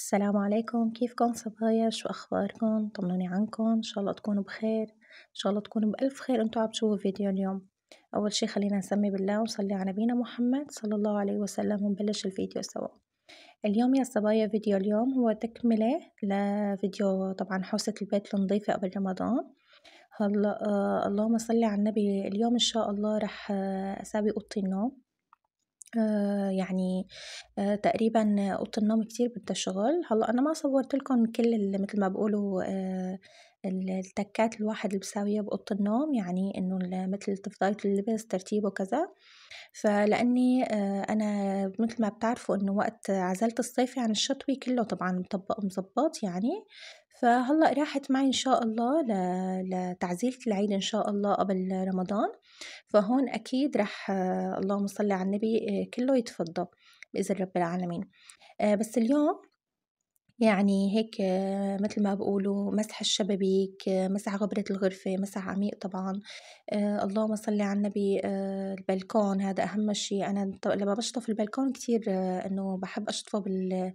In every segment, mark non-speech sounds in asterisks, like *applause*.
السلام عليكم كيفكم صبايا شو اخباركم طمنوني عنكم ان شاء الله تكونوا بخير ان شاء الله تكونوا بالف خير انتم عم تشوفوا فيديو اليوم اول شي خلينا نسمي بالله ونصلي على نبينا محمد صلى الله عليه وسلم ونبلش الفيديو سوا اليوم يا صبايا فيديو اليوم هو تكملة لفيديو طبعا حوسة البيت النظيفة قبل رمضان هلا آه، اللهم صلي على النبي اليوم ان شاء الله رح آه، اسوي اوضه النوم آه، يعني آه، تقريبًا أوضة النوم كتير بدها شغل هلّأ أنا ما صوّرت لكم كل اللي مثل ما بقولوا آه، التَكّات الواحد اللي بيساويها بأوضة النوم، يعني إنه مثل تفضيلة اللبس، ترتيبه، كذا. فلإنّي أنا مثل ما بتعرفوا إنه وقت عزلت الصيفي يعني عن الشتوي كلّه طبعًا مطبّق مزبط يعني. فهلأ راحت معي إن شاء الله ل... لتعزيلة العيد إن شاء الله قبل رمضان فهون أكيد رح اللهم صل على النبي آه، كله يتفضى بإذن رب العالمين آه، بس اليوم يعني هيك مثل ما بقولوا مسح الشبابيك مسح غبرة الغرفة مسح عميق طبعا آه، اللهم صلي على النبي آه، البلكون هذا أهم شيء أنا لما بشطف البلكون كتير آه، أنه بحب أشطفه بال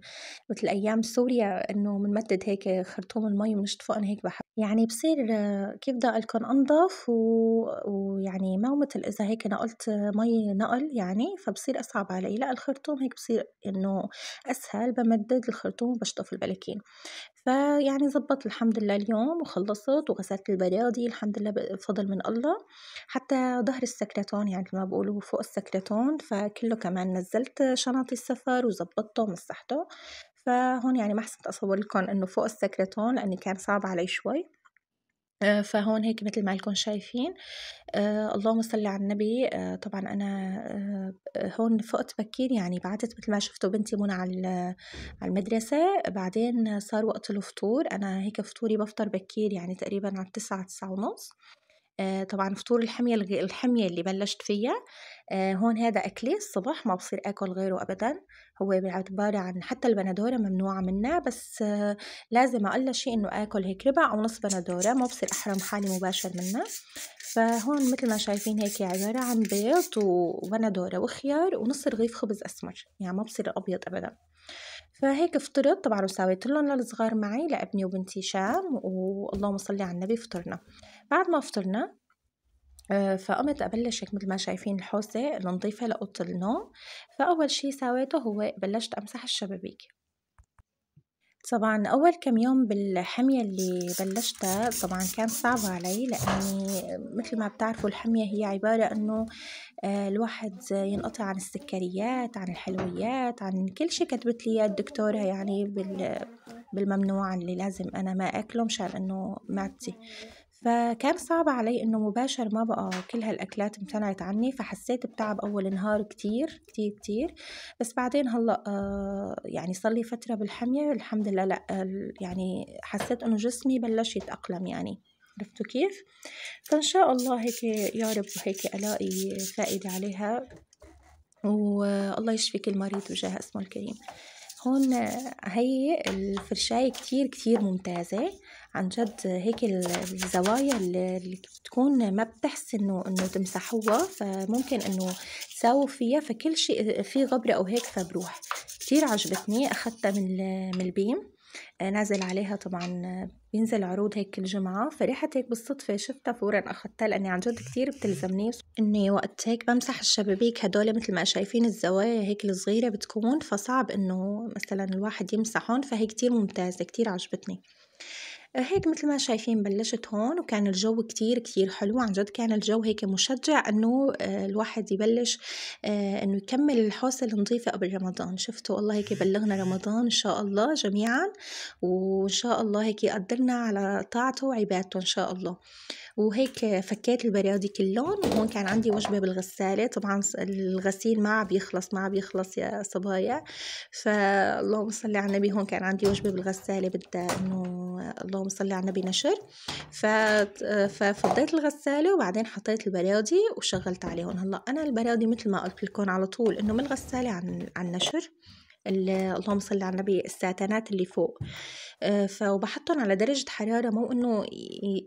مثل أيام سوريا أنه بنمدد هيك خرطوم المي ونشطفه أنا هيك بحب يعني بصير كيف بدي لكم أنظف و... ويعني ما مثل إذا هيك نقلت مي نقل يعني فبصير أصعب علي لا الخرطوم هيك بصير إنه أسهل بمدد الخرطوم وبشطف البلكين فيعني زبط الحمد لله اليوم وخلصت وغسلت البرادي الحمد لله بفضل من الله حتى ظهر السكرتون يعني ما بقوله فوق السكرتون فكله كمان نزلت شنط السفر وزبطته ومسحته فهون يعني ما حسيت اصور لكم انه فوق السكرتون لاني كان صعب علي شوي آه، فهون هيك مثل ما لكم شايفين آه اللهم صل على النبي آه طبعا انا آه،, آه هون فقت بكير يعني بعتت مثل ما شفتوا بنتي منى على على المدرسه بعدين صار وقت الفطور انا هيك فطوري بفطر بكير يعني تقريبا على 9 9 ونص آه، طبعا فطور الحمية الحمية اللي بلشت فيها آه، هون هذا أكلي الصبح ما بصير أكل غيره أبدا هو عبارة عن حتى البندورة ممنوعة منها بس آه، لازم أقل شيء إنه آكل هيك ربع أو نص بندورة ما بصير أحرم حالي مباشر منها فهون مثل ما شايفين هيك عبارة عن بيض وبندورة وخيار ونص رغيف خبز أسمر يعني ما بصير أبيض أبدا فهيك فطرت طبعا وساويت لهم للصغار معي لابني وبنتي شام واللهم صلي على النبي فطرنا بعد ما فطرنا آه، فقمت ابلش هيك مثل ما شايفين الحوسه نظيفه لاوضه النوم فاول شي سويته هو بلشت امسح الشبابيك طبعا اول كم يوم بالحميه اللي بلشتها طبعا كان صعب علي لاني مثل ما بتعرفوا الحميه هي عباره انه آه، الواحد ينقطع عن السكريات عن الحلويات عن كل شيء كتبت لي الدكتوره يعني بالممنوع اللي لازم انا ما اكله مشان انه معدتي فكان صعب علي انه مباشر ما بقى كل هالاكلات امتنعت عني فحسيت بتعب اول نهار كتير كتير كتير بس بعدين هلا آه يعني صار لي فتره بالحميه الحمد لله لا يعني حسيت انه جسمي بلش يتاقلم يعني عرفتوا كيف فان شاء الله هيك يا رب هيك الاقي فائده عليها والله آه، يشفي كل مريض وجاه اسمه الكريم هون هي الفرشاية كتير كتير ممتازة عن جد هيك الزوايا اللي بتكون ما بتحس انه انه تمسحوها فممكن انه تساووا فيها فكل شيء في غبرة او هيك فبروح كتير عجبتني اخدتها من من البيم نازل عليها طبعا بينزل عروض هيك الجمعة فرحت هيك بالصدفة شفتها فورا أخذتها لأني عن جد كتير بتلزمني إني وقت هيك بمسح الشبابيك هدول مثل ما شايفين الزوايا هيك الصغيرة بتكون فصعب إنه مثلا الواحد يمسحهم فهي كتير ممتازة كتير عجبتني هيك مثل ما شايفين بلشت هون وكان الجو كتير كتير حلو عن جد كان الجو هيك مشجع انه آه، الواحد يبلش آه، انه يكمل الحوسه النظيفه قبل رمضان شفتوا الله هيك بلغنا رمضان ان شاء الله جميعا وان شاء الله هيك يقدرنا على طاعته وعبادته ان شاء الله وهيك فكيت البرادي كلهم وهون كان عندي وجبه بالغساله طبعا الغسيل ما عم بيخلص ما عم بيخلص يا صبايا فاللهم صل على النبي هون كان عندي وجبه بالغساله بدها انه آه، الله اللهم صل على النبي نشر ففضيت الغساله وبعدين حطيت البرادي وشغلت عليهم هلا انا البرادي مثل ما قلت لكم على طول انه من الغساله عن عن نشر اللهم صل على النبي الساتانات اللي فوق آه، فبحطهم على درجة حرارة مو انه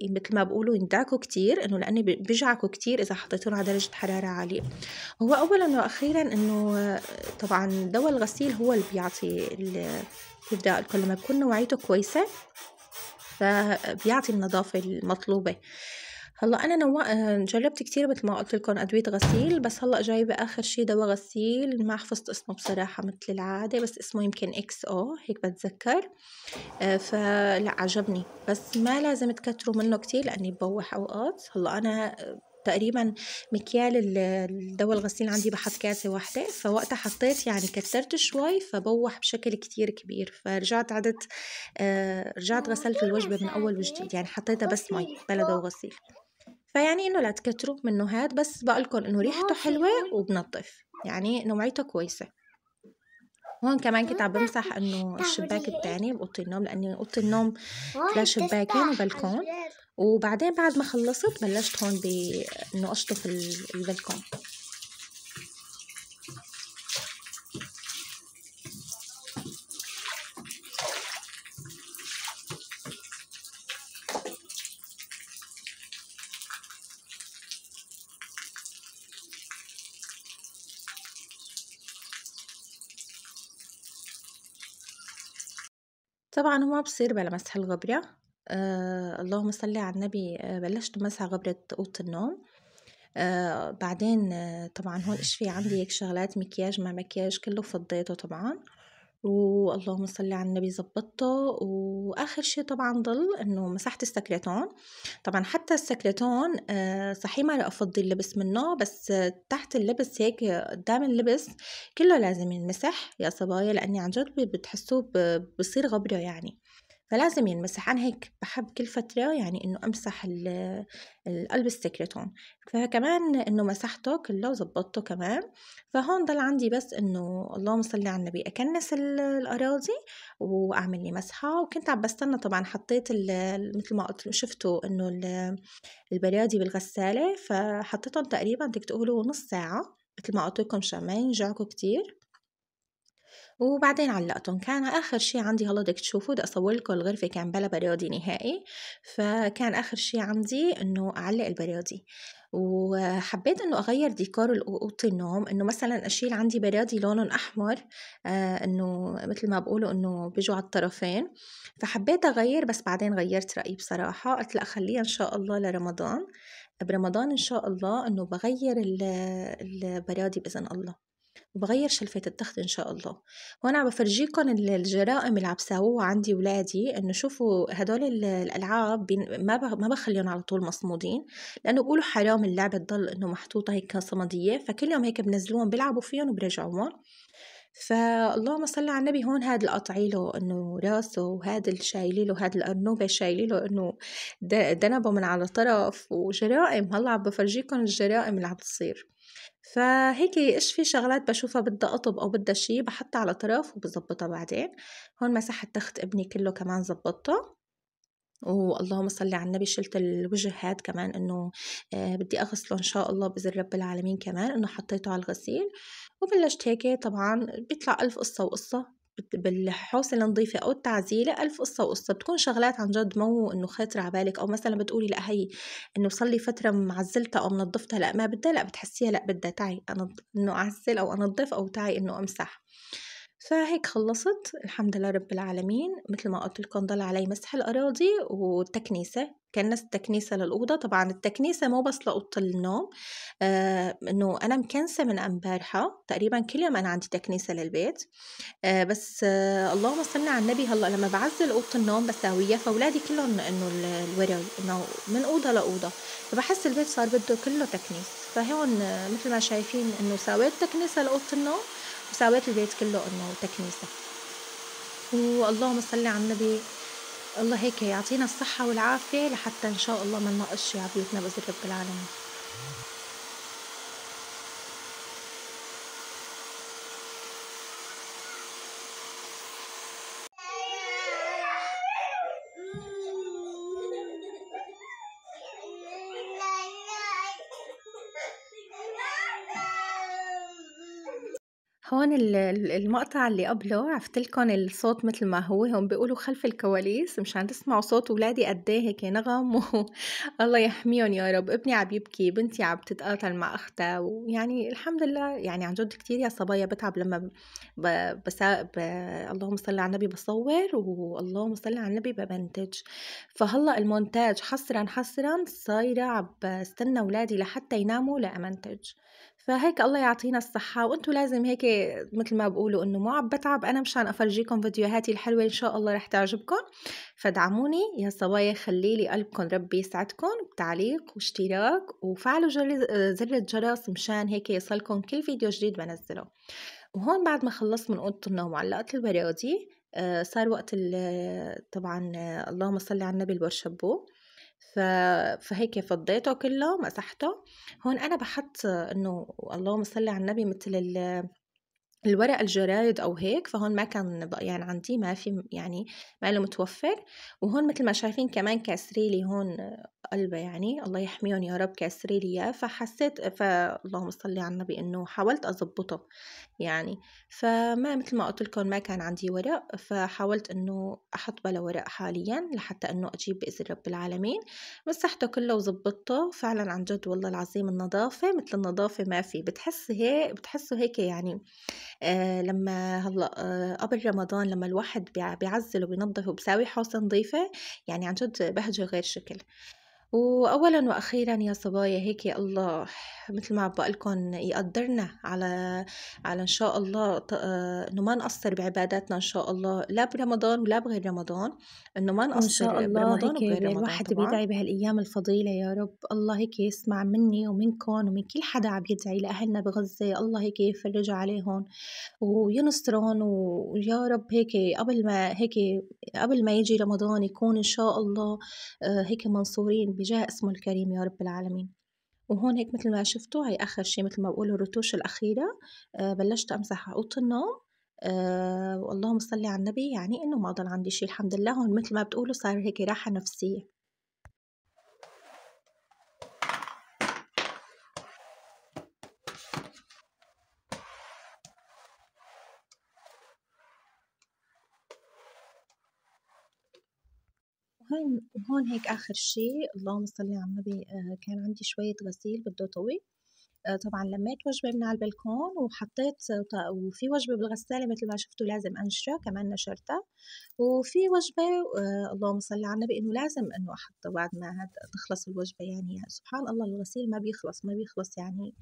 مثل ما بقولوا يندعكوا كتير انه لاني بيجعكوا كتير اذا حطيتهم على درجة حرارة عالية هو اولا واخيرا انه طبعا دواء الغسيل هو اللي بيعطي كيف بدي اقول لما بكون نوعيته كويسة فبيعطي النظافة المطلوبة هلا انا نو... آه، جربت كتير مثل ما قلت لكم ادويه غسيل بس هلا جايبه اخر شي دواء غسيل ما حفظت اسمه بصراحه مثل العاده بس اسمه يمكن اكس او هيك بتذكر آه، فلا عجبني بس ما لازم تكتروا منه كتير لاني ببوح اوقات هلا انا تقريبا مكيال الدواء الغسيل عندي بحط كاسة واحدة فوقتها حطيت يعني كترت شوي فبوح بشكل كتير كبير فرجعت عدت آه، رجعت غسلت الوجبة من أول وجديد يعني حطيتها بس مي بلا دواء غسيل فيعني انه لا تكتروا منه هاد بس بقولكم انه ريحته حلوة وبنظف يعني نوعيته كويسة هون كمان كنت عم بمسح انه الشباك الثاني بأوضة النوم لاني أوضة النوم لا شباكين وبلكون وبعدين بعد ما خلصت بلشت هون بانه اشطف البلكون طبعا هو ما بصير بلا مسح الغبرة آه اللهم صل على النبي آه بلشت مسح غبرة أوضة النوم آه بعدين آه طبعا هون في عندي هيك شغلات مكياج ما مكياج كله فضيته طبعا واللهم صل على النبي زبطته واخر شيء طبعا ضل انه مسحت السكرتون طبعا حتى السكرتون آه صحيح ما افضي اللبس منه بس آه، تحت اللبس هيك قدام اللبس كله لازم ينمسح يا صبايا لاني عن جد بتحسوه بصير غبره يعني فلازم ينمسح أنا هيك بحب كل فترة يعني إنه أمسح القلب السكرتون فكمان إنه مسحته كله وظبطته كمان فهون ضل عندي بس إنه اللهم صل على النبي أكنس الأراضي وأعمل لي مسحة وكنت عم بستنى طبعا حطيت مثل ما قلت شفتوا إنه البرادي بالغسالة فحطيتهم تقريبا بدك تقولوا نص ساعة مثل ما قلت لكم شو ما ينجعكم كتير وبعدين علقتهم كان اخر شي عندي هلا بدك تشوفوا بدي اصور لكم الغرفه كان بلا بريودي نهائي فكان اخر شي عندي انه اعلق البريودي وحبيت انه اغير ديكور اوضه النوم انه مثلا اشيل عندي برادي لونهم احمر آه انه مثل ما بقولوا انه بيجوا على الطرفين فحبيت اغير بس بعدين غيرت رايي بصراحه قلت لا خليها ان شاء الله لرمضان برمضان ان شاء الله انه بغير البرادي باذن الله وبغير شلفة التخت إن شاء الله وأنا عم بفرجيكم الجرائم اللي عم بساووها عندي ولادي إنه شوفوا هدول الألعاب ما ما بخليهم على طول مصمودين لأنه بقولوا حرام اللعبة تضل إنه محطوطة هيك صمدية فكل يوم هيك بنزلوهم بيلعبوا فيهم وبرجعوهم فاللهم صل على النبي هون هاد القطعي له انه راسه وهاد الشايلي له هاد الارنوبه شايلي له انه دنبه من على طرف وجرائم هلا عم بفرجيكم الجرائم اللي عم تصير فهيك ايش في شغلات بشوفها بدها قطب او بدها شي بحطها على طرف وبظبطها بعدين هون مسحت تخت ابني كله كمان زبطته واللهم صل على النبي شلت الوجه هاد كمان انه آه، بدي اغسله ان شاء الله باذن رب العالمين كمان انه حطيته على الغسيل وبلشت هيك طبعا بيطلع الف قصه وقصه بالحوصله النظيفه او التعزيله الف قصه وقصه بتكون شغلات عن جد مو انه خاطره على بالك او مثلا بتقولي لا هي انه صار لي فتره معزلتها او منظفتها لا ما بدها لا بتحسيها لا بدها تعي انه اعزل او انظف او تعي انه امسح فهيك خلصت الحمد لله رب العالمين مثل ما قلت لكم ضل علي مسح الأراضي والتكنيسة كنست التكنيسة للأوضة طبعا التكنيسة مو بس لأوضة النوم آه إنه أنا مكنسة من أمبارحة تقريبا كل يوم أنا عندي تكنيسة للبيت آه بس آه اللهم صل على النبي هلا لما بعزل أوضة النوم بساويها فأولادي كلهم إنه الوري إنه من أوضة لأوضة فبحس البيت صار بده كله تكنيس فهون آه، مثل ما شايفين إنه ساويت تكنيسة لأوضة النوم وساويت البيت كله انه تكنيسه واللهم صل على النبي الله هيك يعطينا الصحة والعافية لحتى إن شاء الله ما نناقش يا عبيتنا بإذن رب العالمين هون المقطع اللي قبله عفتلكن الصوت مثل ما هو هم بيقولوا خلف الكواليس مشان تسمعوا صوت ولادي قد ايه هيك نغم *laughs* الله يحميهم يا رب ابني عم يبكي بنتي عم تتقاتل مع اختها ويعني الحمد لله يعني عن جد كثير يا صبايا بتعب لما ب... ب... اللهم صل على النبي بصور واللهم صل على النبي بمنتج فهلا المونتاج حصرا حصرا صايره عم بستنى ولادي لحتى يناموا لامنتج فهيك الله يعطينا الصحة وانتم لازم هيك مثل ما بقولوا انه مو عم بتعب انا مشان افرجيكم فيديوهاتي الحلوة ان شاء الله رح تعجبكم فدعموني يا صبايا خليلي قلبكم ربي يسعدكم بتعليق واشتراك وفعلوا زر الجرس مشان هيك يصلكم كل فيديو جديد بنزله وهون بعد ما خلصت من اوضه النوم علقت البرادي آه، صار وقت طبعا آه، اللهم صل على النبي البرشبو ف... فهيك فضيته كله مسحته هون انا بحط انه اللهم صل على النبي مثل الورق الجرايد او هيك فهون ما كان بقيان يعني عندي ما في يعني ما له متوفر وهون مثل ما شايفين كمان كاسريلي هون قلبه يعني الله يحميهم يا رب كاسريلي اياه فحسيت فاللهم صل على النبي انه حاولت اظبطه يعني فما مثل ما قلت لكم ما كان عندي ورق فحاولت انه احط بلا ورق حاليا لحتى انه اجيب باذن رب العالمين مسحته كله وظبطته فعلا عن جد والله العظيم النظافه مثل النظافه ما في بتحس هيك بتحسه هيك يعني آه، لما هلا آه، قبل رمضان لما الواحد بيعزل وبينظف وبساوي حوصة نظيفة يعني عن جد بهجة غير شكل وأولا وأخيرا يا صبايا هيك يا الله مثل ما لكم يقدرنا على على إن شاء الله إنه ما نقصر بعباداتنا إن شاء الله لا برمضان ولا بغير رمضان إنه ما نقصر إن شاء الله برمضان هيك وغير رمضان الواحد بيدعي بهالأيام الفضيلة يا رب الله هيك يسمع مني ومنكم ومن كل حدا عم يدعي لأهلنا بغزة الله هيك يفرج عليهم وينصرهم ويا رب هيك قبل ما هيك قبل ما يجي رمضان يكون إن شاء الله آه، هيك منصورين بجاه اسمه الكريم يا رب العالمين وهون هيك مثل ما شفتوا هي اخر شيء مثل ما بقولوا الرتوش الاخيره آه بلشت امسح اوضه النوم آه اللهم صل على النبي يعني انه ما ضل عندي شيء الحمد لله هون مثل ما بتقولوا صار هيك راحه نفسيه هون وهون هيك آخر شيء اللهم صل على النبي آه، كان عندي شوية غسيل بده طوي آه، طبعا لميت وجبة من على البلكون وحطيت وفي وجبة بالغسالة مثل ما شفتوا لازم أنشرها كمان نشرتها وفي وجبة آه، اللهم صل على النبي إنه لازم إنه أحطها بعد ما تخلص الوجبة يعني سبحان الله الغسيل ما بيخلص ما بيخلص يعني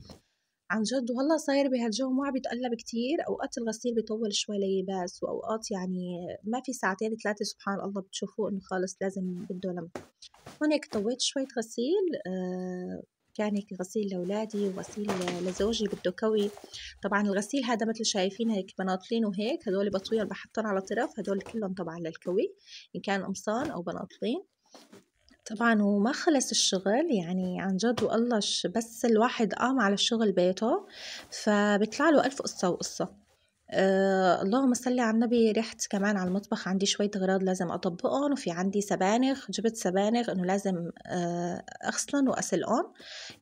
عن جد وهلا صاير بهالجو ما بيتقلب كتير اوقات الغسيل بيطول شوي ليباس واوقات يعني ما في ساعتين ثلاثه سبحان الله بتشوفوه انه خالص لازم بده لم هون هيك طويت شويه غسيل آه كان هيك غسيل لاولادي وغسيل لزوجي بده كوي طبعا الغسيل هذا مثل شايفين هيك بناطلين وهيك هدول بطويهم بحطهم على طرف هدول كلهم طبعا للكوي ان كان قمصان او بناطلين طبعًا وما خلص الشغل، يعني عن جد والله بس الواحد قام على الشغل بيته فبيطلع له ألف قصة وقصة آه، اللهم صلي على النبي رحت كمان على المطبخ عندي شوية غراض لازم أطبّقن، وفي عندي سبانخ جبت سبانخ إنه لازم آه، أغسلن وأسلقن،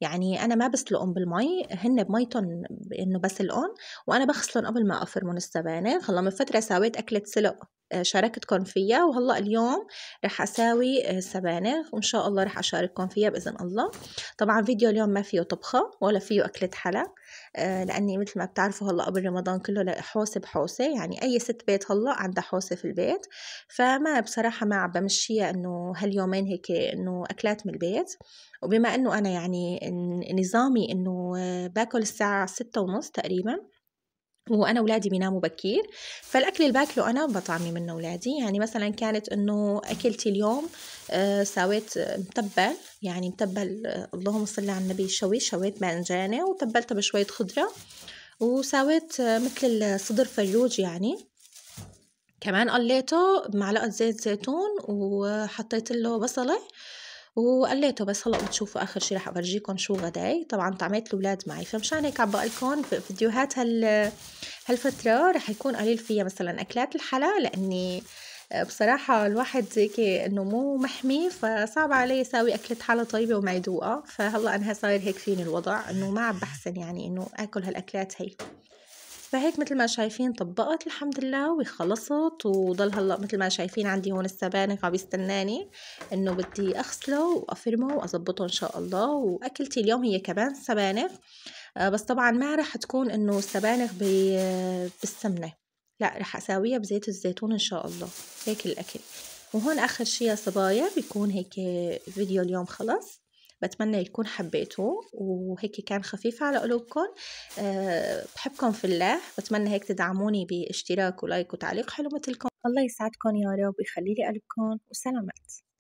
يعني أنا ما بسلقن بالمي هن بميتن إنه بسلقن وأنا بغسلن قبل ما أفرمن السبانخ، هلّأ من فترة ساويت أكلة سلق. شاركتكم فيها وهلا اليوم رح اساوي آه، سبانخ وان شاء الله رح اشارككم فيها باذن الله طبعا فيديو اليوم ما فيه طبخه ولا فيه اكله حلا آه، لاني مثل ما بتعرفوا هلا قبل رمضان كله حوسه بحوسه يعني اي ست بيت هلا عندها حوسه في البيت فما بصراحه ما عم بمشيها انه هاليومين هيك انه اكلات من البيت وبما انه انا يعني نظامي انه آه، باكل الساعه ستة ونص تقريبا وانا اولادي بيناموا بكير فالاكل اللي باكله انا بطعمي منه اولادي يعني مثلا كانت انه اكلتي اليوم آه، سويت آه، متبل يعني متبل آه، اللهم صل على النبي شوي شويت بانجانه وتبلتها بشويه خضره وسويت مثل الصدر فلوج يعني كمان قليته بمعلقه زيت زيتون وحطيت له بصله وقليته بس هلا بتشوفوا اخر شي رح افرجيكم شو غداي طبعا طعمات الاولاد معي فمشان هيك عم بقلكم فيديوهات هال هالفتره رح يكون قليل فيها مثلا اكلات الحلا لاني آه، بصراحة الواحد هيك انه مو محمي فصعب علي اساوي اكلة حلا طيبة وما يدوقها فهلا انها صاير هيك فيني الوضع انه ما عم بحسن يعني انه اكل هالاكلات هي فهيك مثل ما شايفين طبقت الحمد لله وخلصت وضل هلا مثل ما شايفين عندي هون السبانخ عم يستناني انه بدي اغسله وافرمه واظبطه ان شاء الله واكلتي اليوم هي كمان سبانخ آه، بس طبعا ما رح تكون انه السبانخ بالسمنه لا رح اساويها بزيت الزيتون ان شاء الله هيك الاكل وهون اخر شي يا صبايا بيكون هيك فيديو اليوم خلص بتمنى يكون حبيتوه وهيك كان خفيف على قلوبكم آه، بحبكم في الله بتمنى هيك تدعموني باشتراك ولايك وتعليق حلو مثلكم الله يسعدكم يا رب ويخلي لي قلبكم وسلامات